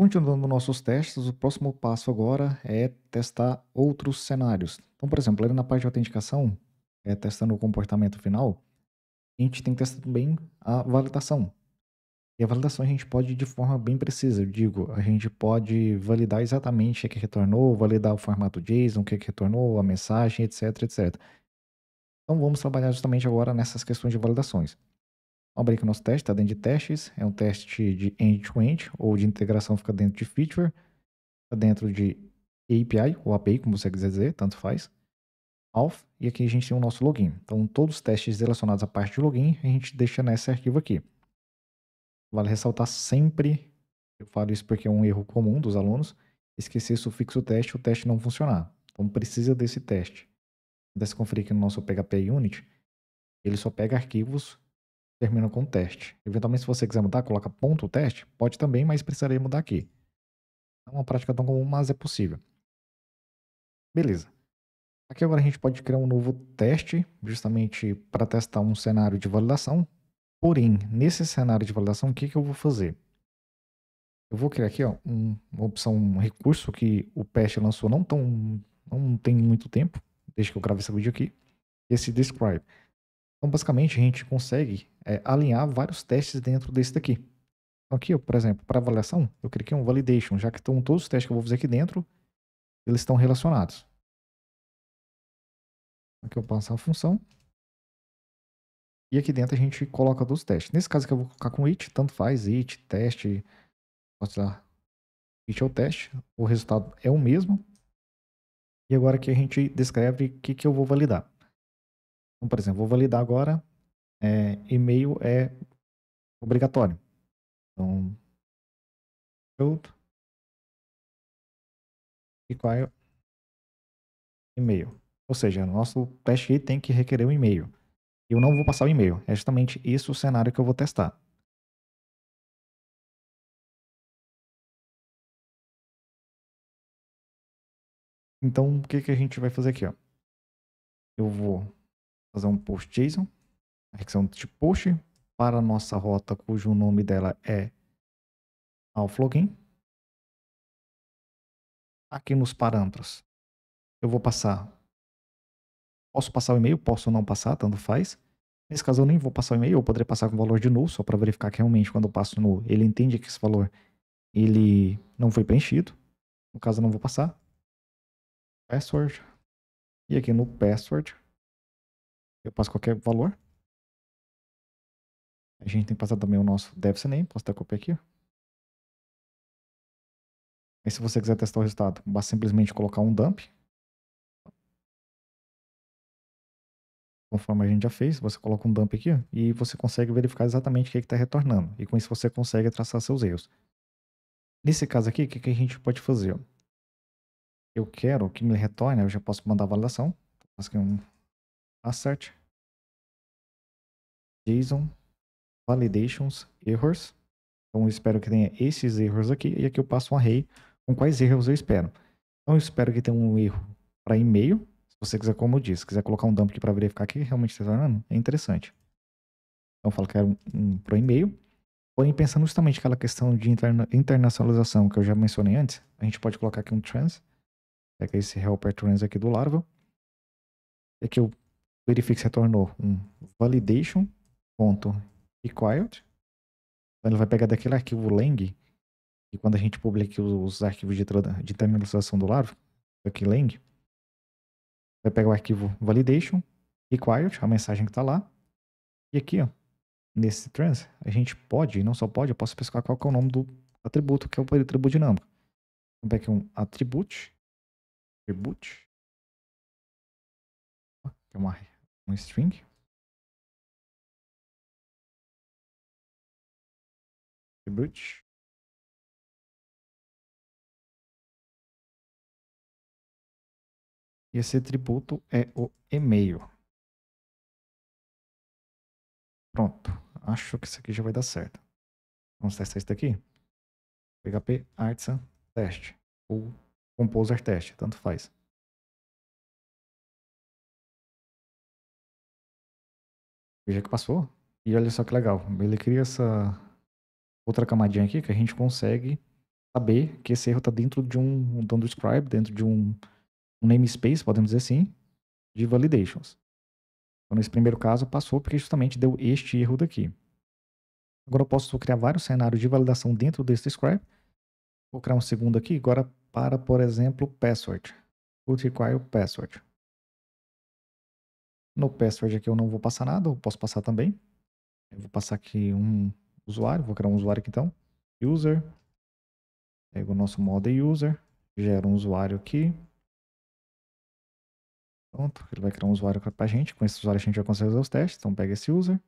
Continuando nossos testes, o próximo passo agora é testar outros cenários. Então, por exemplo, ali na parte de autenticação, é, testando o comportamento final, a gente tem que testar também a validação. E a validação a gente pode de forma bem precisa, eu digo, a gente pode validar exatamente o que é retornou, validar o formato JSON, o que é retornou, a mensagem, etc, etc. Então vamos trabalhar justamente agora nessas questões de validações. Vamos abrir aqui o nosso teste, está dentro de testes, é um teste de end-to-end -end, ou de integração, fica dentro de feature, está dentro de API ou API, como você quiser dizer, tanto faz. auth, e aqui a gente tem o nosso login. Então, todos os testes relacionados à parte de login, a gente deixa nesse arquivo aqui. Vale ressaltar sempre, eu falo isso porque é um erro comum dos alunos, esquecer o sufixo teste, o teste não funcionar. Então, precisa desse teste. Desse conferir aqui no nosso PHP Unit, ele só pega arquivos termina com teste. Eventualmente, se você quiser mudar, coloca ponto teste, pode também, mas precisaria mudar aqui. Não é uma prática tão comum, mas é possível. Beleza. Aqui agora a gente pode criar um novo teste, justamente para testar um cenário de validação. Porém, nesse cenário de validação, o que, que eu vou fazer? Eu vou criar aqui ó, um, uma opção, um recurso que o Pest lançou não, tão, não tem muito tempo, desde que eu gravei esse vídeo aqui, esse Describe. Então, basicamente, a gente consegue é, alinhar vários testes dentro desse daqui. Então, aqui, eu, por exemplo, para avaliação, eu cliquei um validation, já que estão todos os testes que eu vou fazer aqui dentro, eles estão relacionados. Aqui eu passo a função. E aqui dentro a gente coloca todos os testes. Nesse caso aqui eu vou colocar com it, tanto faz, it, teste, posso usar it é o teste, o resultado é o mesmo. E agora aqui a gente descreve o que, que eu vou validar. Então, por exemplo, vou validar agora, é, e-mail é obrigatório. Então, field require é e-mail. Ou seja, o nosso teste tem que requerer um e-mail. Eu não vou passar o e-mail. É justamente isso o cenário que eu vou testar. Então, o que, que a gente vai fazer aqui? Ó? Eu vou fazer um post JSON, a secção de post para a nossa rota cujo nome dela é AlfLogin. Aqui nos parâmetros, eu vou passar. Posso passar o e-mail, posso não passar, tanto faz. Nesse caso, eu nem vou passar o e-mail, eu poderia passar com valor de null, só para verificar que realmente quando eu passo null, ele entende que esse valor ele não foi preenchido. No caso, eu não vou passar. Password. E aqui no password, eu passo qualquer valor. A gente tem que passar também o nosso devsname. Posso até copiar aqui. Aí se você quiser testar o resultado, basta simplesmente colocar um dump. Conforme a gente já fez, você coloca um dump aqui e você consegue verificar exatamente o que é está retornando. E com isso você consegue traçar seus erros. Nesse caso aqui, o que, que, a gente pode fazer? Eu quero que me retorne, eu já posso mandar a validação. Faço aqui um assert, JSON, validations, errors. Então eu espero que tenha esses erros aqui e aqui eu passo um array com quais erros eu espero. Então eu espero que tenha um erro para e-mail, se você quiser, como eu disse, quiser colocar um dump aqui para verificar que realmente está funcionando, é interessante. Então eu falo que era um, um para e-mail. Porém, pensando justamente aquela questão de interna internacionalização que eu já mencionei antes, a gente pode colocar aqui um trans, pega esse helper trans aqui do Laravel, e aqui eu verifique se retornou um validation.required. Então ele vai pegar daquele arquivo lang, e quando a gente publica os arquivos de, de terminalização do Laravel, aqui lang, vai pegar o arquivo validation, required, a mensagem que está lá, e aqui, ó, nesse trans, a gente pode, não só pode, eu posso pescar qual é o nome do atributo, que é o atributo dinâmico. Então pega aqui um attribute, atribute que é uma um string. Attribute. E esse atributo é o e-mail. Pronto. Acho que isso aqui já vai dar certo. Vamos testar isso daqui. PHP Artisan teste Ou Composer teste, tanto faz. Veja que passou. E olha só que legal. Ele cria essa outra camadinha aqui que a gente consegue saber que esse erro está dentro de um dono do dentro de um, um namespace, podemos dizer assim, de validations. Então, nesse primeiro caso, passou porque justamente deu este erro daqui. Agora eu posso criar vários cenários de validação dentro desse scribe. Vou criar um segundo aqui, agora para, por exemplo, password. Put require password. No password aqui eu não vou passar nada, eu posso passar também. Eu vou passar aqui um usuário, vou criar um usuário aqui então. User. Pego o nosso model user, gera um usuário aqui. Pronto, ele vai criar um usuário para a gente. Com esse usuário a gente já consegue fazer os testes, então pega esse user.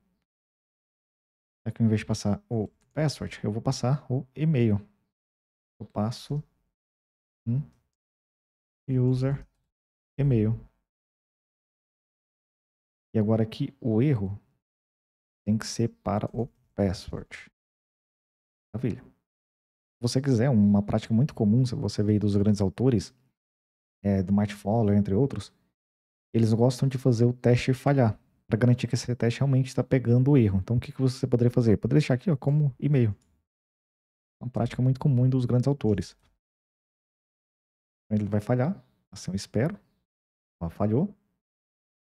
Aqui em vez de passar o password, eu vou passar o e-mail. Eu passo um user e-mail. E agora aqui o erro tem que ser para o password. Maravilha. Se você quiser, uma prática muito comum, se você veio dos grandes autores, é, do Matt Fowler, entre outros, eles gostam de fazer o teste falhar, para garantir que esse teste realmente está pegando o erro. Então, o que, que você poderia fazer? Poderia deixar aqui ó, como e-mail. Uma prática muito comum dos grandes autores. Ele vai falhar, assim eu espero. Ó, falhou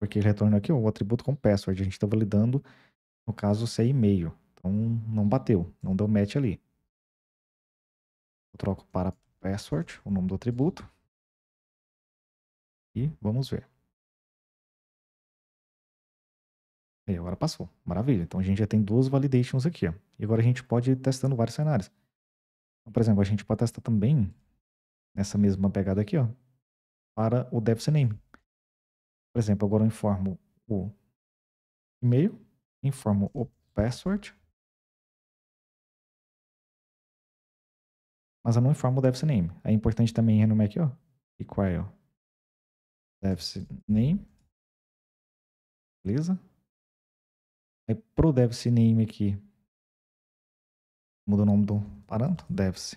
porque ele retorna aqui ó, o atributo com password. A gente está validando, no caso, se é e-mail. Então, não bateu, não deu match ali. Eu troco para password, o nome do atributo. E vamos ver. E agora passou. Maravilha. Então, a gente já tem duas validations aqui. Ó. E agora a gente pode ir testando vários cenários. Então, por exemplo, a gente pode testar também nessa mesma pegada aqui, ó, para o DevCName. Por exemplo, agora eu informo o e-mail, informo o password, mas eu não informo o devs name. É importante também renomear aqui, ó, equal é, devs name, beleza? Aí pro devs name aqui, muda o nome do parâmetro, devs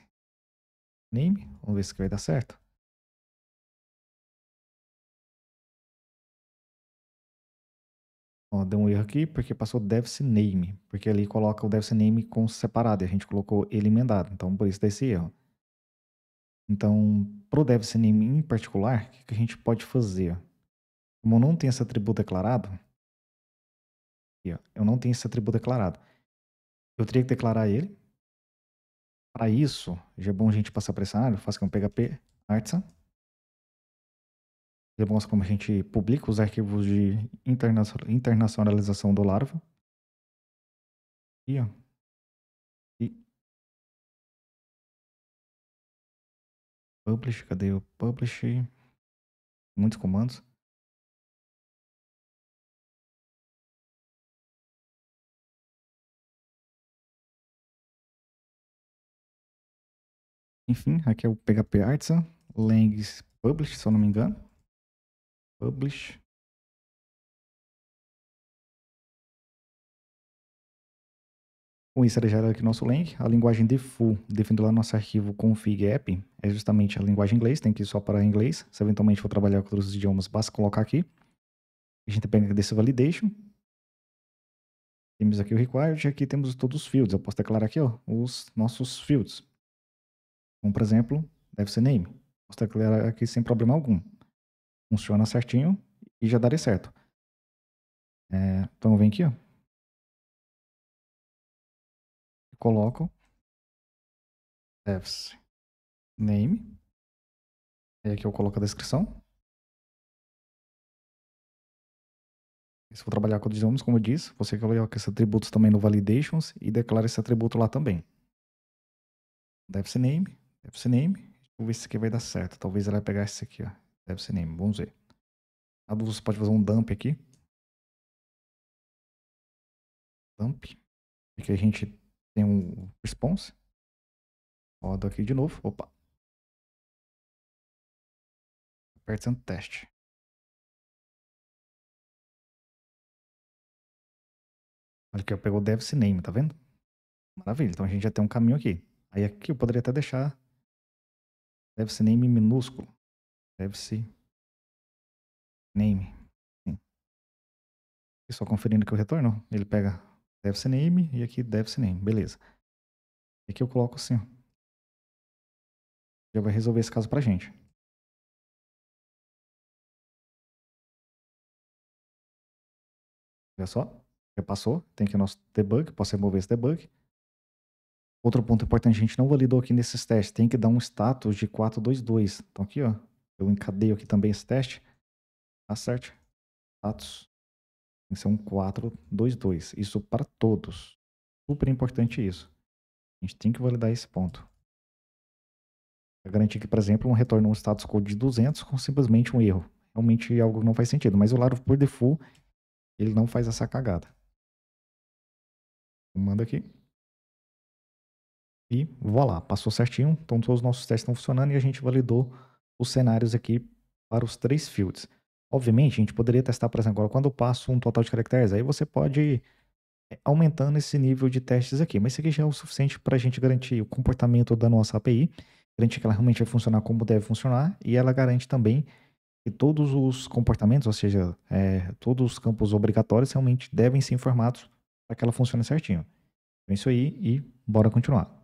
name, vamos ver se vai dar certo. Ó, deu um erro aqui porque passou devs name, porque ali coloca o devs name com separado e a gente colocou ele emendado, então por isso dá esse erro. Então, para o devs name em particular, o que, que a gente pode fazer? Como eu não tenho esse atributo declarado, aqui, ó, eu não tenho esse atributo declarado, eu teria que declarar ele. Para isso, já é bom a gente passar para esse cenário, faço aqui um PHP artisan demonstra como a gente publica os arquivos de interna internacionalização do Laravel. E, ó, e publish, cadê o publish? Muitos comandos. Enfim, aqui é o PHP Artisan, Langs Publish, se eu não me engano publish Com isso, era aqui nosso link. A linguagem default definida lá no nosso arquivo config app é justamente a linguagem inglês, tem que só para inglês. Se eventualmente for trabalhar com outros idiomas, basta colocar aqui. A gente pega desse validation. Temos aqui o required e aqui temos todos os fields. Eu posso declarar aqui ó, os nossos fields. Como, por exemplo, deve ser name. Posso declarar aqui sem problema algum funciona certinho e já daria certo. É, então vem aqui, ó. Coloco devs name. E é aqui eu coloco a descrição. Se for trabalhar com os nomes, como eu disse, você coloca esses atributos também no validations e declara esse atributo lá também. Devs name, devs name. Vou ver se isso aqui vai dar certo. Talvez ela vai pegar esse aqui, ó. Deve ser name, vamos ver. A você pode fazer um dump aqui. Dump. Aqui a gente tem um response. Roda aqui de novo. Opa. Apertando teste. Olha aqui, eu pegou dev name, tá vendo? Maravilha, então a gente já tem um caminho aqui. Aí aqui eu poderia até deixar dev name minúsculo deve ser. Name. Sim. só conferindo que eu retorno, ele pega deve ser name e aqui deve ser name. Beleza. E aqui eu coloco assim. Já vai resolver esse caso pra gente. Olha só, já passou. Tem aqui o nosso debug, posso remover esse debug. Outro ponto importante, a gente não validou aqui nesses testes, tem que dar um status de 422. Então aqui, ó, eu encadeio aqui também esse teste. Tá certo? Status. Tem que ser um 422. Isso para todos. Super importante isso. A gente tem que validar esse ponto. Para é garantir que, por exemplo, um retorno um status code de 200 com simplesmente um erro. Realmente algo não faz sentido. Mas o Laravel, por default, ele não faz essa cagada. Manda aqui. E lá passou certinho. Então todos os nossos testes estão funcionando e a gente validou os cenários aqui para os três fields. Obviamente, a gente poderia testar, por exemplo, agora quando eu passo um total de caracteres, aí você pode eh, aumentando esse nível de testes aqui. Mas isso aqui já é o suficiente para a gente garantir o comportamento da nossa API, garantir que ela realmente vai funcionar como deve funcionar, e ela garante também que todos os comportamentos, ou seja, é, todos os campos obrigatórios realmente devem ser informados para que ela funcione certinho. Então é isso aí e bora continuar.